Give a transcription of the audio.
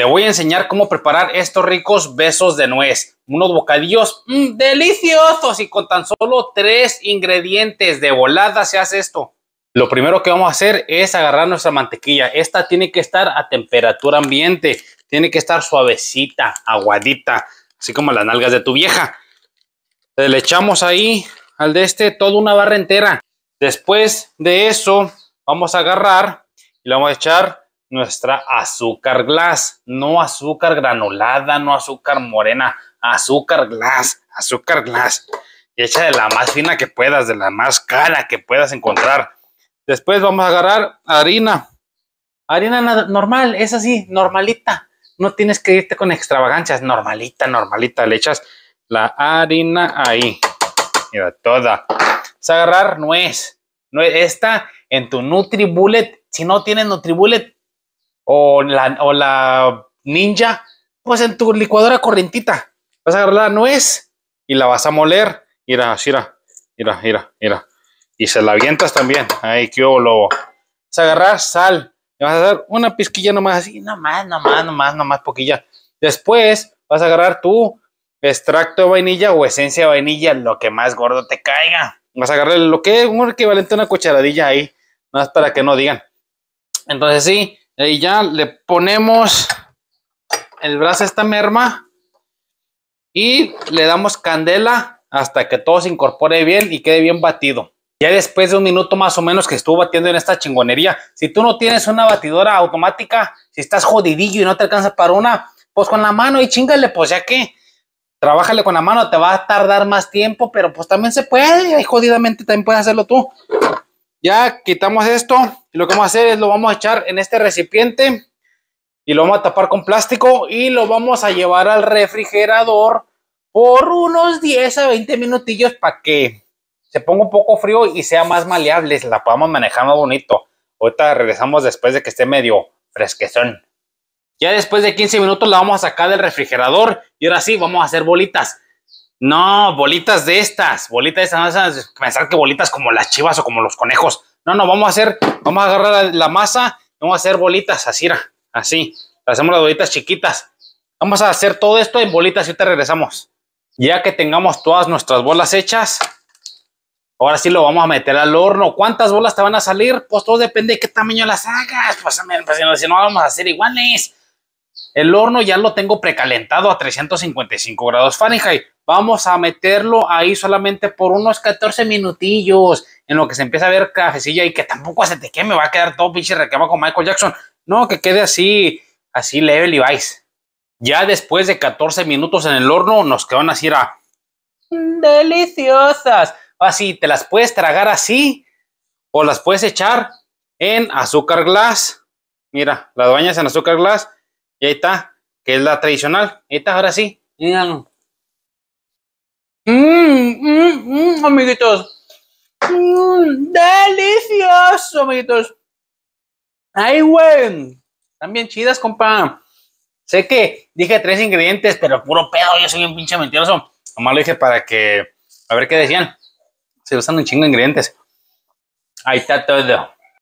Te voy a enseñar cómo preparar estos ricos besos de nuez, unos bocadillos mm, deliciosos y con tan solo tres ingredientes de volada se hace esto. Lo primero que vamos a hacer es agarrar nuestra mantequilla. Esta tiene que estar a temperatura ambiente, tiene que estar suavecita, aguadita, así como las nalgas de tu vieja. Le echamos ahí al de este toda una barra entera. Después de eso, vamos a agarrar y le vamos a echar nuestra azúcar glass, no azúcar granulada, no azúcar morena, azúcar glass, azúcar glass. Y echa de la más fina que puedas, de la más cara que puedas encontrar. Después vamos a agarrar harina. Harina normal, es así, normalita. No tienes que irte con extravagancias, normalita, normalita. Le echas la harina ahí. Mira, toda. Vas a agarrar nuez. nuez. Esta en tu Nutribullet. Si no tienes Nutribullet, o la, ninja, pues en tu licuadora corrientita. Vas a agarrar la nuez y la vas a moler. Mira, mira, mira, mira, Y se la avientas también. Ay, qué lobo. Vas a agarrar sal. Le vas a dar una pizquilla nomás así, nomás, nomás, nomás, nomás, poquilla. Después vas a agarrar tu extracto de vainilla o esencia de vainilla, lo que más gordo te caiga. Vas a agarrar lo que es un equivalente a una cucharadilla ahí, más para que no digan. Entonces sí, y ya le ponemos el brazo a esta merma y le damos candela hasta que todo se incorpore bien y quede bien batido. Ya después de un minuto más o menos que estuvo batiendo en esta chingonería, si tú no tienes una batidora automática, si estás jodidillo y no te alcanza para una, pues con la mano y chingale, pues ya que trabájale con la mano, te va a tardar más tiempo, pero pues también se puede, jodidamente también puedes hacerlo tú. Ya quitamos esto y lo que vamos a hacer es lo vamos a echar en este recipiente y lo vamos a tapar con plástico y lo vamos a llevar al refrigerador por unos 10 a 20 minutillos para que se ponga un poco frío y sea más maleable, la podamos manejar más bonito. Ahorita regresamos después de que esté medio fresquezón. Ya después de 15 minutos la vamos a sacar del refrigerador y ahora sí vamos a hacer bolitas. No, bolitas de estas, bolitas de estas, pensar que bolitas como las chivas o como los conejos. No, no, vamos a hacer, vamos a agarrar la masa, vamos a hacer bolitas así, así. Hacemos las bolitas chiquitas. Vamos a hacer todo esto en bolitas y te regresamos. Ya que tengamos todas nuestras bolas hechas, ahora sí lo vamos a meter al horno. ¿Cuántas bolas te van a salir? Pues todo depende de qué tamaño las hagas. Pues, pues si no, vamos a hacer iguales. El horno ya lo tengo precalentado a 355 grados Fahrenheit vamos a meterlo ahí solamente por unos 14 minutillos, en lo que se empieza a ver cafecilla y que tampoco se te me va a quedar todo pinche requema con Michael Jackson. No, que quede así, así level y vice. Ya después de 14 minutos en el horno, nos quedan así, a deliciosas. Así, te las puedes tragar así o las puedes echar en azúcar glass. Mira, las bañas en azúcar glass y ahí está, que es la tradicional. Ahí está, ahora sí. Míralo. Mmm, mmm, mmm, amiguitos. Mmm, delicioso, amiguitos. Ay, güey. También chidas, compa. Sé que dije tres ingredientes, pero puro pedo, yo soy un pinche mentiroso. Nomás lo dije para que, a ver qué decían. Se usan un chingo de ingredientes. Ahí está todo.